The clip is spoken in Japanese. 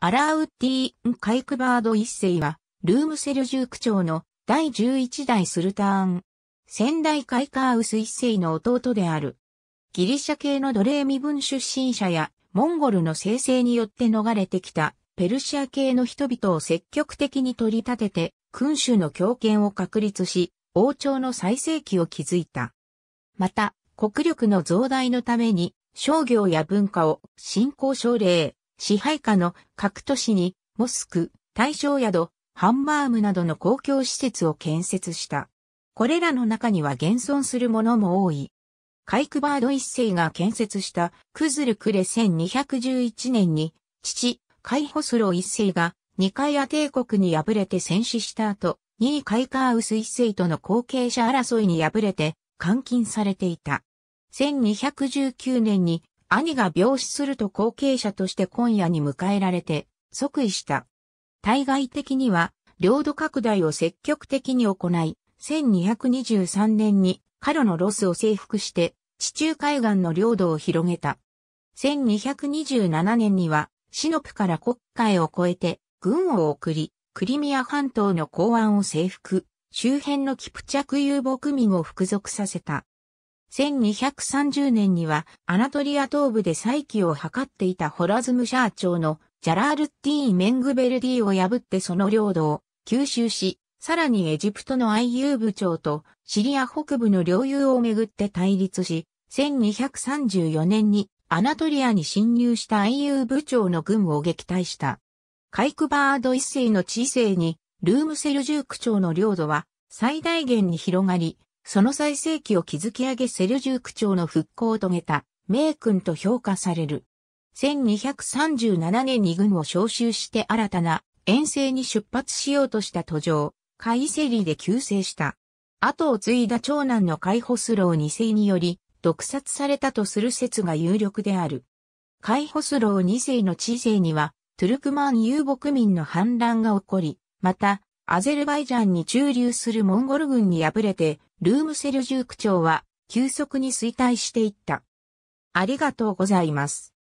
アラウッディーン・カイクバード一世は、ルームセルジューク朝の第11代スルターン、先代カイカーウス一世の弟である。ギリシャ系の奴隷身分出身者や、モンゴルの生成によって逃れてきた、ペルシア系の人々を積極的に取り立てて、君主の強権を確立し、王朝の最盛期を築いた。また、国力の増大のために、商業や文化を信仰奨励、支配下の各都市にモスク、大正宿、ハンマームなどの公共施設を建設した。これらの中には現存するものも多い。カイクバード一世が建設したクズルクレ1211年に、父、カイホスロ一世が二イア帝国に敗れて戦死した後、ニーカイカーウス一世との後継者争いに敗れて監禁されていた。1219年に兄が病死すると後継者として今夜に迎えられて、即位した。対外的には、領土拡大を積極的に行い、1223年にカロのロスを征服して、地中海岸の領土を広げた。1227年には、シノプから国海を越えて、軍を送り、クリミア半島の港湾を征服、周辺のキプチャク遊牧民を服属させた。1230年にはアナトリア東部で再起を図っていたホラズムシャー朝のジャラールッティー・メングベルディを破ってその領土を吸収し、さらにエジプトのアイユー部長とシリア北部の領有をめぐって対立し、1234年にアナトリアに侵入したアイユー部長の軍を撃退した。カイクバード一世の知性にルームセルジューク朝の領土は最大限に広がり、その最盛期を築き上げセルジューク朝の復興を遂げた、名君と評価される。1237年に軍を召集して新たな遠征に出発しようとした途上、カイセリで急逝した。後を継いだ長男のカイホスロー2世により、毒殺されたとする説が有力である。カイホスロー2世の知性には、トゥルクマン遊牧民の反乱が起こり、また、アゼルバイジャンに駐留するモンゴル軍に敗れて、ルームセルジューク朝は急速に衰退していった。ありがとうございます。